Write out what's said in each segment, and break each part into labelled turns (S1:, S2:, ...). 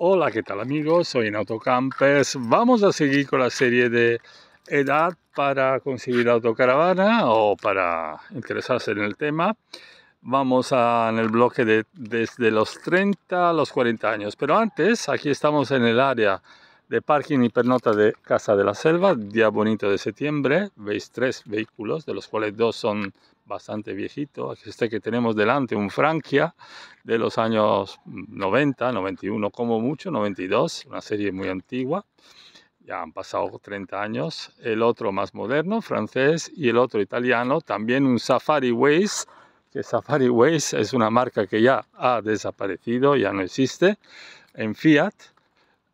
S1: Hola, ¿qué tal amigos? Soy en Autocampers. Vamos a seguir con la serie de edad para conseguir autocaravana o para interesarse en el tema. Vamos a, en el bloque de desde los 30 a los 40 años. Pero antes, aquí estamos en el área de parking y pernota de Casa de la Selva, día bonito de septiembre. Veis tres vehículos, de los cuales dos son bastante viejito, este que tenemos delante, un Francia de los años 90, 91 como mucho, 92, una serie muy antigua, ya han pasado 30 años, el otro más moderno, francés, y el otro italiano, también un Safari Ways. que Safari Ways es una marca que ya ha desaparecido, ya no existe, en Fiat.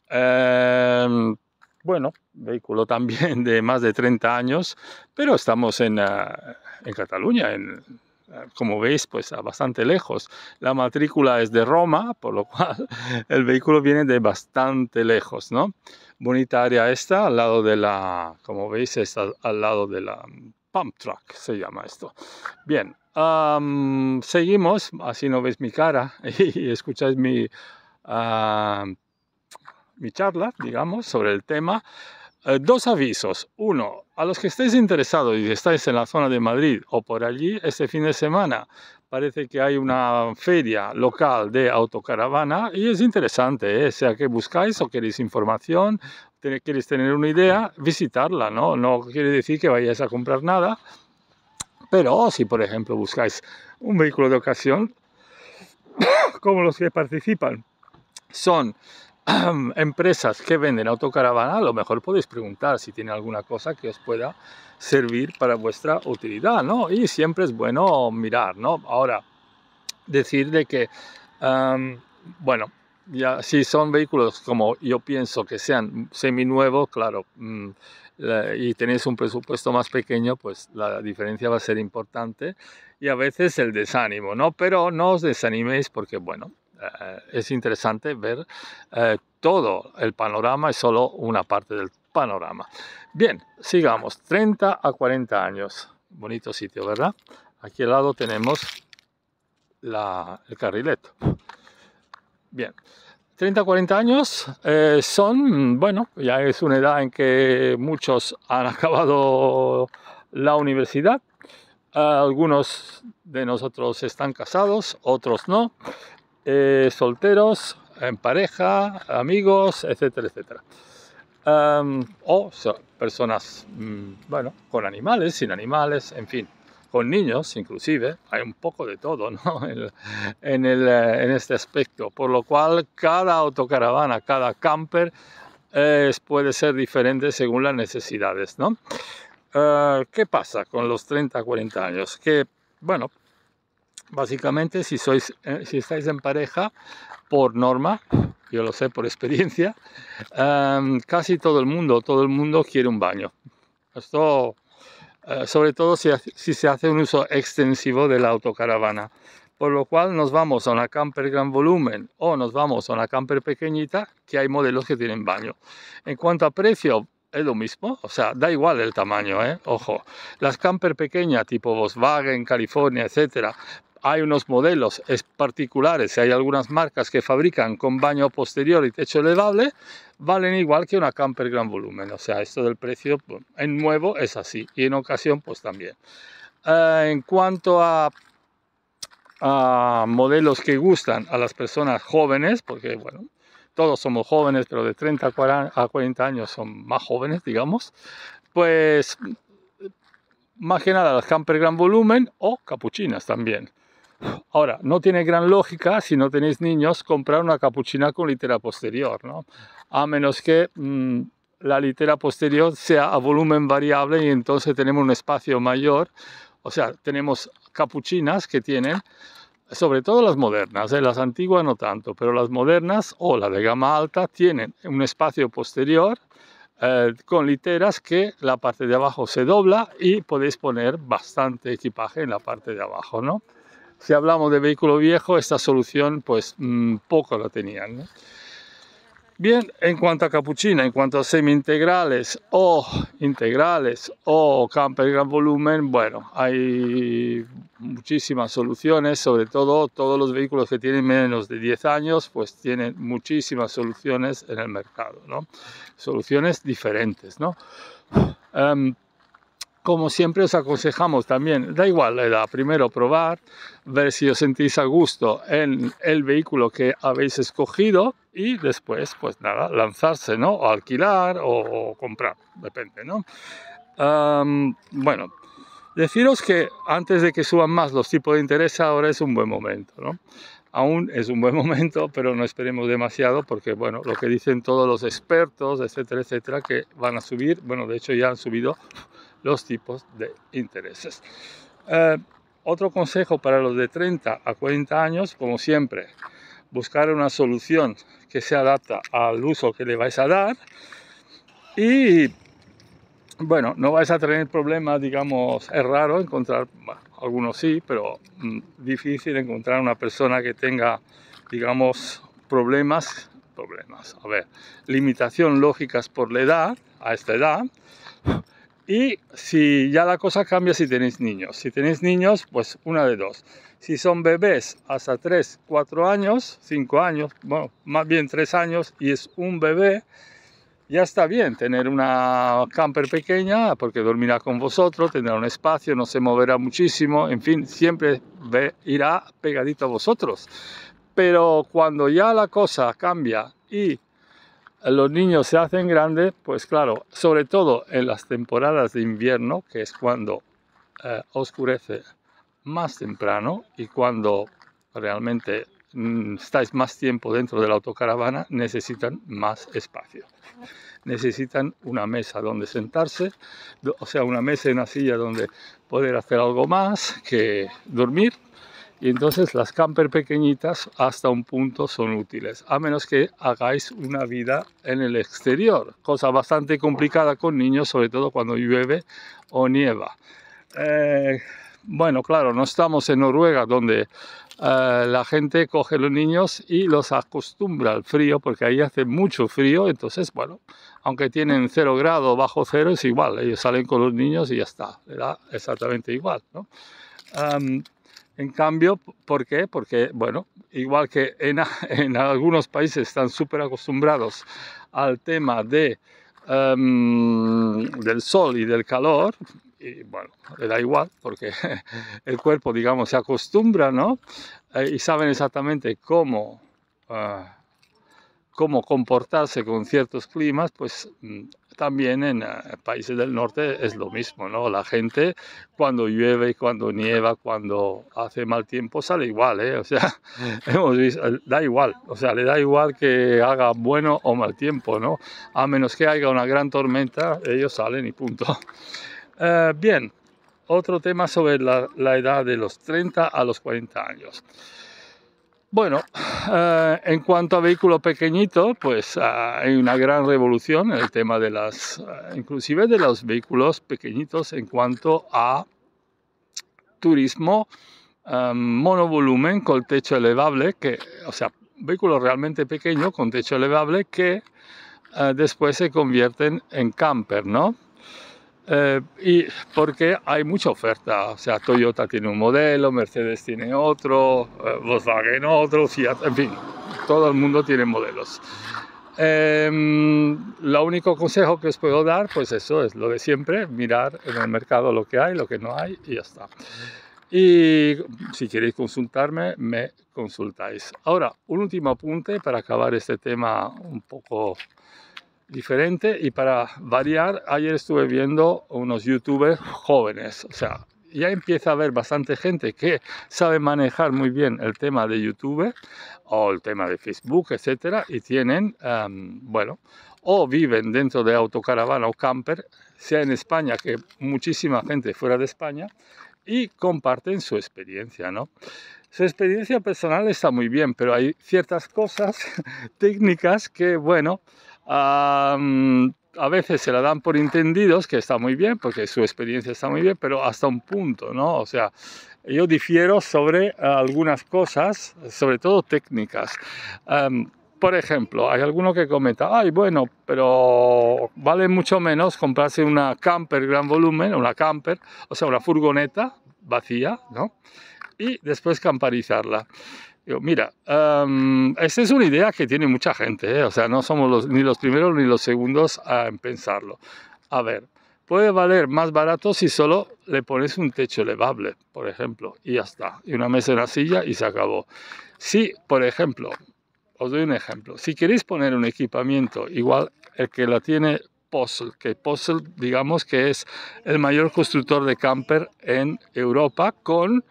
S1: Em, bueno, vehículo también de más de 30 años, pero estamos en, eh, en Cataluña, en, como veis, pues a bastante lejos. La matrícula es de Roma, por lo cual el vehículo viene de bastante lejos, ¿no? Bonita área esta, al lado de la, como veis, está al lado de la pump truck, se llama esto. Bien, seguimos, así no veis mi cara y escucháis mi, ah, mi charla, digamos, sobre el tema. Eh, dos avisos. Uno, a los que estéis interesados y estáis en la zona de Madrid o por allí, este fin de semana parece que hay una feria local de autocaravana y es interesante, ¿eh? sea que buscáis o queréis información, queréis tener una idea, visitarla, ¿no? No quiere decir que vayáis a comprar nada, pero si por ejemplo buscáis un vehículo de ocasión, como los que participan son empresas que venden autocaravana, a lo mejor podéis preguntar si tiene alguna cosa que os pueda servir para vuestra utilidad, ¿no? Y siempre es bueno mirar, ¿no? Ahora, decir de que, em, bueno, ya, si son vehículos como yo pienso que sean seminuevos, claro, mm, y tenéis un presupuesto más pequeño, pues la diferencia va a ser importante y a veces el desánimo, ¿no? Pero no os desaniméis porque, bueno, eh, es interesante ver eh, todo el panorama, es solo una parte del panorama. Bien, sigamos, 30 a 40 años, bonito sitio, ¿verdad? Aquí al lado tenemos el carrileto. Bien, 30, a 40 años eh, son, bueno, ya es una edad en que muchos han acabado la universidad. algunos de nosotros están casados, otros no. Eh, solteros, en pareja, amigos, etcétera, etcétera. o, personas, mm, bueno, con animales, sin animales, en fin, con niños inclusive, hay un poco de todo ¿no? en, el, eh, en, este aspecto, por lo cual cada autocaravana, cada camper puede ser diferente según las necesidades. ¿no? Ah, ¿Qué pasa con los 30, 40 años? Que, bueno, básicamente si, sois, eh, si estáis en pareja, por norma, yo lo sé por experiencia, em, casi todo el mundo, todo el mundo quiere un baño. Esto, eh, sobre todo si, si, se hace un uso extensivo de la autocaravana. Por lo cual nos vamos a una camper gran volumen o nos vamos a una camper pequeñita, que hay modelos que tienen baño. En cuanto a precio, es lo mismo, o sea, da igual el tamaño, ¿eh? ojo. Las camper pequeñas tipo Volkswagen, California, etcétera, hay unos modelos particulares, hay algunas marcas que fabrican con baño posterior y techo elevable, valen igual que una camper gran volumen. O sea, esto del precio pues, en nuevo es así y en ocasión pues también. Eh, en cuanto a, modelos que gustan a las personas jóvenes, porque bueno, todos somos jóvenes, pero de 30 a 40, años son más jóvenes, digamos, pues más que nada las camper gran volumen o capuchinas también. Ahora, no tiene gran lógica si no tenéis niños comprar una capuchina con litera posterior, ¿no? A menos que mm, la litera posterior sea a volumen variable y entonces tenemos un espacio mayor. O sea, tenemos capuchinas que tienen, sobre todo las modernas, ¿eh? las antiguas no tanto, pero las modernas o las de gama alta tienen un espacio posterior eh, con literas que la parte de abajo se dobla y podéis poner bastante equipaje en la parte de abajo, ¿no? si hablamos de vehículo viejo, esta solución pues mm, poco la tenían. Bien, en cuanto a capuchina, en cuanto a semi-integrales o integrales o camper gran volumen, bueno, hay muchísimas soluciones, sobre todo todos los vehículos que tienen menos de 10 años, pues tienen muchísimas soluciones en el mercado, ¿no? Soluciones diferentes, ¿no? Em, como siempre os aconsejamos también, da igual la edad, primero probar, ver si os sentís a gusto en el vehículo que habéis escogido y después, pues nada, lanzarse, ¿no? O alquilar o, comprar, depende, ¿no? bueno, deciros que antes de que suban más los tipos de interés, ahora es un buen momento, ¿no? Aún es un buen momento, pero no esperemos demasiado porque, bueno, lo que dicen todos los expertos, etcétera, etcétera, que van a subir, bueno, de hecho ya han subido los tipos de intereses. Eh, otro consejo para los de 30 a 40 años, como siempre, buscar una solución que se adapta al uso que le vais a dar y bueno, no vais a tener problemas, digamos, es raro encontrar, algunos sí, pero mm, difícil encontrar una persona que tenga, digamos, problemas, problemas, a ver, limitación lógicas por la edad, a esta edad, y si ya la cosa cambia si tenéis niños. Si tenéis niños, pues una de dos. Si son bebés hasta 3, 4 años, 5 años, bueno, más bien 3 años y es un bebé, ya está bien tener una camper pequeña porque dormirá con vosotros, tendrá un espacio, no se moverá muchísimo, en fin, siempre irá pegadito a vosotros. Pero cuando ya la cosa cambia y los niños se hacen grandes, pues claro, sobre todo en las temporadas de invierno, que es cuando eh, oscurece más temprano y cuando realmente mm, estáis más tiempo dentro de la autocaravana, necesitan más espacio. Necesitan una mesa donde sentarse, o sea, una mesa y una silla donde poder hacer algo más que dormir y entonces las camper pequeñitas hasta un punto son útiles, a menos que hagáis una vida en el exterior, cosa bastante complicada con niños, sobre todo cuando llueve o nieva. Eh, bueno, claro, no estamos en Noruega donde eh, la gente coge los niños y los acostumbra al frío, porque ahí hace mucho frío, entonces, bueno, aunque tienen cero grado, bajo cero, es igual, ellos salen con los niños y ya está, era exactamente igual, ¿no? En cambio, ¿por qué? Porque, bueno, igual que en, algunos países están súper acostumbrados al tema de, em, del sol y del calor, y bueno, le da igual porque el cuerpo, digamos, se acostumbra, ¿no? Eh, y saben exactamente cómo ah, cómo comportarse con ciertos climas, pues mm, también en eh, países del norte es lo mismo, ¿no? La gente cuando llueve, cuando nieva, cuando hace mal tiempo, sale igual, ¿eh? O sea, hemos visto, eh, da igual, o sea, le da igual que haga bueno o mal tiempo, ¿no? A menos que haya una gran tormenta, ellos salen y punto. Eh, bien, otro tema sobre la, la edad de los 30 a los 40 años. Bueno, eh, en cuanto a vehículos pequeñitos, pues ah, hay una gran revolución en el tema de las, eh, inclusive de los vehículos pequeñitos en cuanto a turismo em, monovolumen con techo elevable, que, o sea, vehículo realmente pequeño con techo elevable que eh, después se convierten en camper, ¿no? Eh, y porque hay mucha oferta, o sea, Toyota tiene un modelo, Mercedes tiene otro, eh, Volkswagen otro, Fiat, en fin, todo el mundo tiene modelos. Eh, lo único consejo que os puedo dar, pues eso es lo de siempre, mirar en el mercado lo que hay, lo que no hay y ya está. Y si queréis consultarme, me consultáis. Ahora, un último apunte para acabar este tema un poco diferente y para variar, ayer estuve viendo unos youtubers jóvenes, o sea, ya empieza a haber bastante gente que sabe manejar muy bien el tema de YouTube o el tema de Facebook, etcétera, y tienen, em, bueno, o viven dentro de autocaravana o camper, sea en España que muchísima gente fuera de España, y comparten su experiencia, ¿no? Su experiencia personal está muy bien, pero hay ciertas cosas técnicas que, bueno, a veces se la dan por entendidos, que está muy bien, porque su experiencia está muy bien, pero hasta un punto, ¿no? O sea, yo difiero sobre eh, algunas cosas, sobre todo técnicas. por ejemplo, hay alguno que comenta, ay, bueno, pero vale mucho menos comprarse una camper gran volumen, una camper, o sea, una furgoneta vacía, ¿no? Y después camparizarla mira, esta es una idea que tiene mucha gente, ¿eh? o sea, no somos ni los primeros ni los segundos en pensarlo. A ver, puede valer más barato si solo le pones un techo elevable, por ejemplo, y ya está, y una mesa en la silla y se acabó. Si, por ejemplo, os doy un ejemplo, si queréis poner un equipamiento igual el que la tiene Puzzle, que Puzzle digamos que es el mayor constructor de camper en Europa con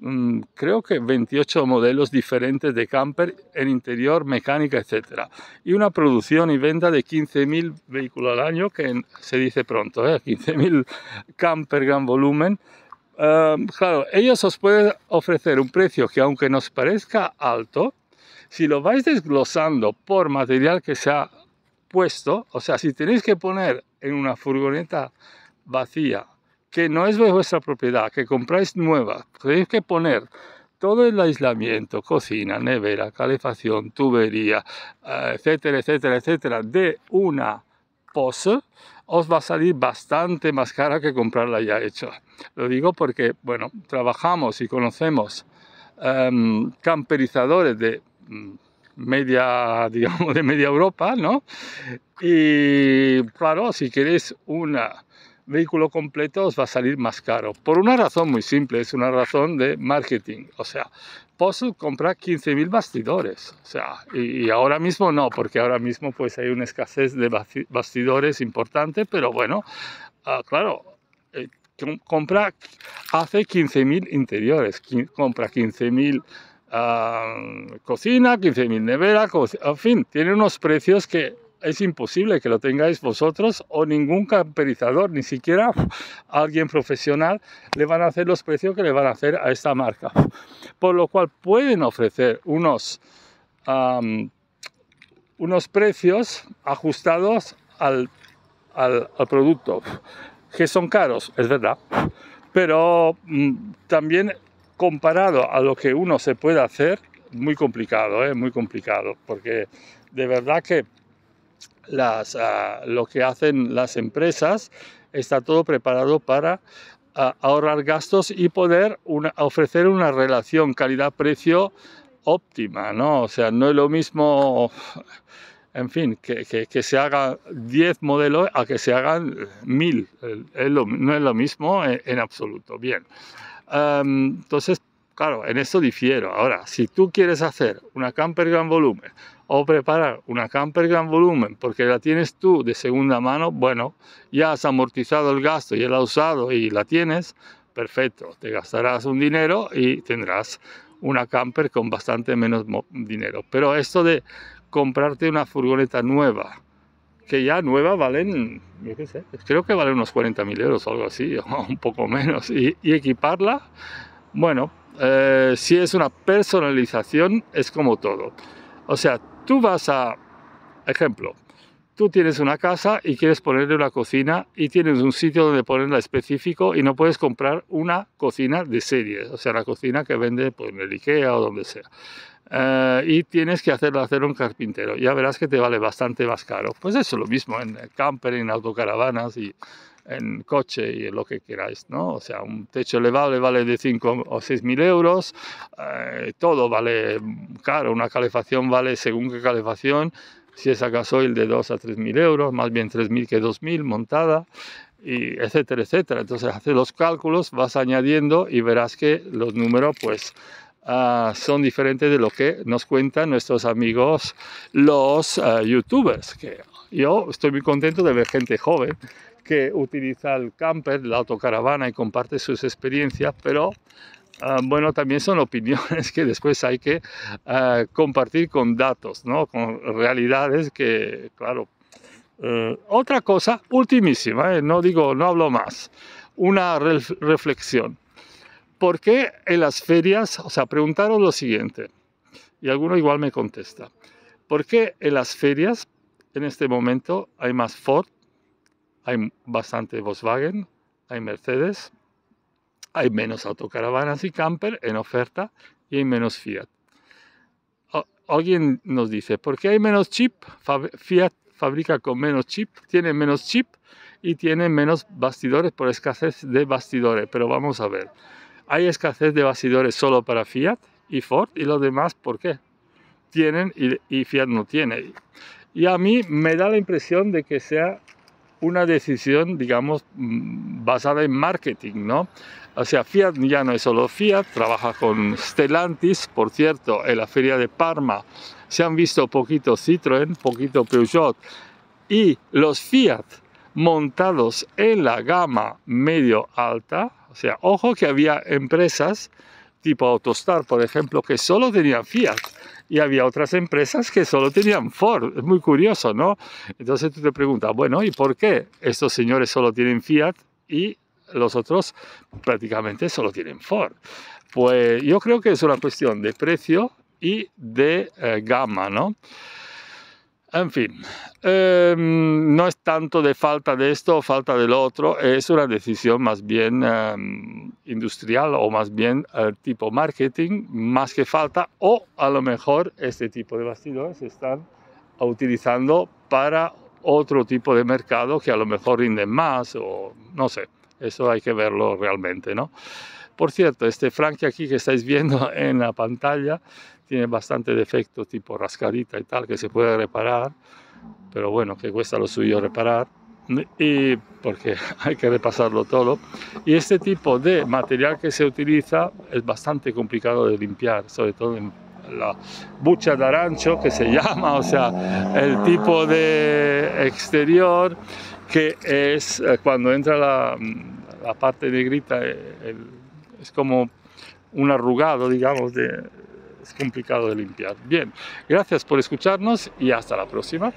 S1: Mm, creo que 28 modelos diferentes de camper en interior, mecánica, etc. Y una producción y venta de 15.000 vehículos al año, que se dice pronto, ¿eh? 15.000 camper gran volumen. Ah, claro, ellos os pueden ofrecer un precio que aunque nos parezca alto, si lo vais desglosando por material que se ha puesto, o sea, si tenéis que poner en una furgoneta vacía que no es de vuestra propiedad, que compráis nueva, tenéis que poner todo el aislamiento, cocina, nevera, calefacción, tubería, eh, etcétera, etcétera, etcétera, de una POS, os va a salir bastante más cara que comprarla ya hecha. Lo digo porque, bueno, trabajamos y conocemos em, camperizadores de mm, media, digamos, de media Europa, ¿no? Y claro, si queréis una vehículo completo os va a salir más caro. Por una razón muy simple, es una razón de marketing. O sea, Postle compra 15.000 bastidores. O sea, y, ahora mismo no, porque ahora mismo pues hay una escasez de bastidores importante, pero bueno, ah, claro, eh, compra, hace 15.000 interiores, compra 15.000 uh, ah, cocina, 15.000 nevera, en fin, tiene unos precios que es imposible que lo tengáis vosotros o ningún camperizador, ni siquiera alguien profesional, le van a hacer los precios que le van a hacer a esta marca. Por lo cual pueden ofrecer unos, unos precios ajustados al, al, producto, que son caros, es verdad, pero mm, también comparado a lo que uno se puede hacer, muy complicado, ¿eh? muy complicado, porque de verdad que las, ah, lo que hacen las empresas, está todo preparado para ah, ahorrar gastos y poder ofrecer una relación calidad-precio óptima, ¿no? O sea, no es lo mismo, en fin, que, se haga 10 modelos a que se hagan 1000, no es lo mismo en, absoluto. Bien, em, entonces, claro, en esto difiero. Ahora, si tú quieres hacer una camper gran volumen, o preparar una camper gran volumen porque la tienes tú de segunda mano, bueno, ya has amortizado el gasto, y la has usado y la tienes, perfecto, te gastarás un dinero y tendrás una camper con bastante menos dinero. Pero esto de comprarte una furgoneta nueva, que ya nueva valen, creo que vale unos mil euros o algo así, o un poco menos, y, equiparla, bueno, eh, si es una personalización, es como todo. O sea, tú vas a, ejemplo, tú tienes una casa y quieres ponerle una cocina y tienes un sitio donde ponerla específico y no puedes comprar una cocina de serie, o sea, la cocina que vende pues, en el IKEA o donde sea. Eh, y tienes que hacerlo hacer un carpintero. Ya verás que te vale bastante más caro. Pues eso es lo mismo en camper, en autocaravanas y en coche y lo que queráis, ¿no? O sea, un techo elevable vale de 5 o 6 mil euros, eh, todo vale mm, caro, una calefacción vale según qué calefacción, si es a gasoil de 2 a 3 mil euros, más bien 3 mil que 2 mil montada, y etcétera, etcétera. Entonces, haces los cálculos, vas añadiendo y verás que los números, pues, ah, son diferentes de lo que nos cuentan nuestros amigos los eh, youtubers. Que yo estoy muy contento de ver gente joven que utiliza el camper, la autocaravana y comparte sus experiencias, pero ah, bueno, también son opiniones que después hay que ah, compartir con datos, ¿no? con realidades que, claro. Eh, otra cosa, ultimísima, eh, no digo, no hablo más, una reflexión. ¿Por qué en las ferias, o sea, preguntaron lo siguiente, y alguno igual me contesta, ¿por qué en las ferias en este momento hay más Ford hay bastante Volkswagen, hay Mercedes, hay menos autocaravanas y camper en oferta y hay menos Fiat. alguien nos dice, ¿por qué hay menos chip? Fiat fabrica con menos chip, tiene menos chip y tiene menos bastidores por escasez de bastidores, pero vamos a ver. Hay escasez de bastidores solo para Fiat y Ford y los demás, ¿por qué? Tienen y Fiat no tiene. Y a mí me da la impresión de que sea una decisión, digamos, mm, basada en marketing, ¿no? O sea, Fiat ya no es solo Fiat, trabaja con Stellantis, por cierto, en la feria de Parma se han visto poquito Citroën, poquito Peugeot y los Fiat montados en la gama medio alta, o sea, ojo que había empresas tipo Autostar, por ejemplo, que solo tenían Fiat y había otras empresas que solo tenían Ford. Es muy curioso, ¿no? Entonces tú te preguntas, bueno, ¿y por qué estos señores solo tienen Fiat y los otros prácticamente solo tienen Ford? Pues yo creo que es una cuestión de precio y de eh, gama, ¿no? En fin, em, no es tanto de falta de esto o falta del otro, es una decisión más bien em, industrial o más bien eh, tipo marketing, más que falta, o a lo mejor este tipo de bastidores se están utilizando para otro tipo de mercado que a lo mejor rinden más o no sé, eso hay que verlo realmente, ¿no? Por cierto, este franque aquí que estáis viendo en la pantalla tiene bastante defecto tipo rascarita y tal que se puede reparar, pero bueno, que cuesta lo suyo reparar y porque hay que repasarlo todo. Y este tipo de material que se utiliza es bastante complicado de limpiar, sobre todo en la bucha de arancho que se llama, o sea, el tipo de exterior que es eh, cuando entra la, la parte negrita, eh, el, es como un arrugado, digamos, es complicado de limpiar. Bien, gracias por escucharnos y hasta la próxima.